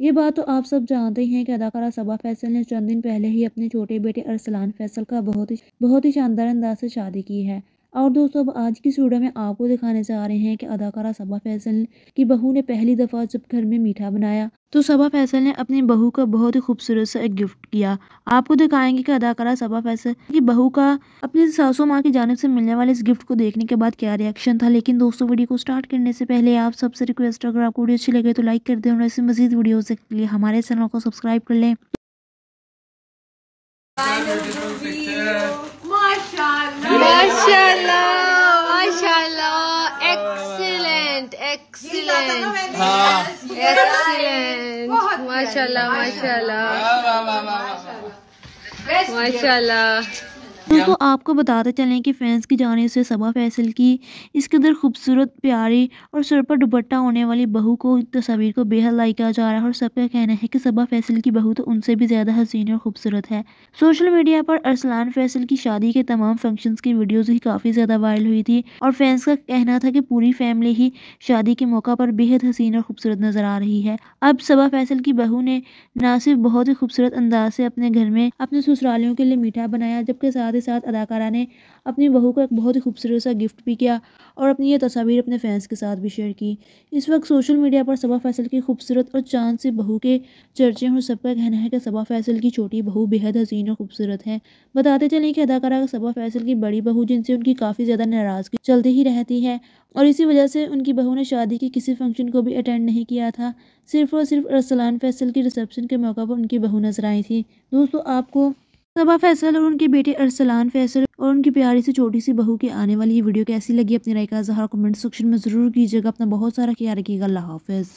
ये बात तो आप सब जानते ही हैं कि अदाकारा सबा फैसल ने चंद दिन पहले ही अपने छोटे बेटे अरसलान फैसल का बहुत ही बहुत ही शानदार अंदाज से शादी की है और दोस्तों अब आज की इस में आपको दिखाने से आ रहे हैं कि अदाकारा सबा फैसल की बहू ने पहली दफ़ा जब घर में मीठा बनाया तो सबा फैसल ने अपनी बहू का बहुत ही खूबसूरत सा एक गिफ्ट किया आपको दिखाएंगे कि अदाकारा सबा फैसल की बहू का अपनी सासू माँ की जानब से मिलने वाले इस गिफ्ट को देखने के बाद क्या रिएक्शन था लेकिन दोस्तों वीडियो को स्टार्ट करने से पहले आप सबसे रिक्वेस्ट अगर आपको वीडियो अच्छी लगे तो लाइक कर दें और ऐसे मजीद वीडियो के लिए हमारे चैनल को सब्सक्राइब कर लें माशाल्लाह माशाल्लाह एक्सीलेंट एक्सीलेंट हाँ एक्सीलेंट माशाल्लाह माशाल्लाह माशाल्लाह दोस्तों आपको बताते चलें कि फैंस की जाने से सबा फैसल की इस कदर खूबसूरत प्यारी और सर पर दुपट्टा होने वाली बहू को तस्वीर को बेहद लाइक किया जा रहा है और सबका कहना है कि सबा फैसल की बहू तो उनसे भी ज़्यादा हसीन और खूबसूरत है सोशल मीडिया पर अरसलान फैसल की शादी के तमाम फंक्शंस की वीडियोज़ ही काफ़ी ज़्यादा वायरल हुई थी और फैंस का कहना था कि पूरी फैमिली ही शादी के मौका पर बेहद हसीन और खूबसूरत नज़र आ रही है अब सबा फैसल की बहू ने ना सिर्फ बहुत ही खूबसूरत अंदाज से अपने घर में अपने ससुरालियों के लिए मीठा बनाया जबकि साथ साथ ही साथ अदाकारा ने अपनी बहू को एक बहुत ही खूबसूरत सा गिफ्ट भी किया और अपनी ये तस्वीर अपने फैंस के साथ भी शेयर की इस वक्त सोशल मीडिया पर सबा फैसल की खूबसूरत और चांद से बहू के चर्चे और सबका कहना है कि सबा फैसल की छोटी बहू बेहद हसीन और खूबसूरत है बताते चलें कि अदाकारा सबा फैसल की बड़ी बहू जिनसे उनकी काफ़ी ज़्यादा नाराज़गी चलती ही रहती है और इसी वजह से उनकी बहू ने शादी के किसी फंक्शन को भी अटेंड नहीं किया था सिर्फ और सिर्फ अरसलान फैसल की रिसेप्शन के मौका पर उनकी बहू नजर आई थी दोस्तों आपको सबा फैसल और उनके बेटे अरसलान फैसल और उनकी प्यारी से छोटी सी बहू की आने वाली ये वीडियो कैसी लगी अपनी राय का इजहार कमेंट सेक्शन में जरूर कीजिएगा अपना बहुत सारा ख्याल रखिएगा अल्लाह हाफिज़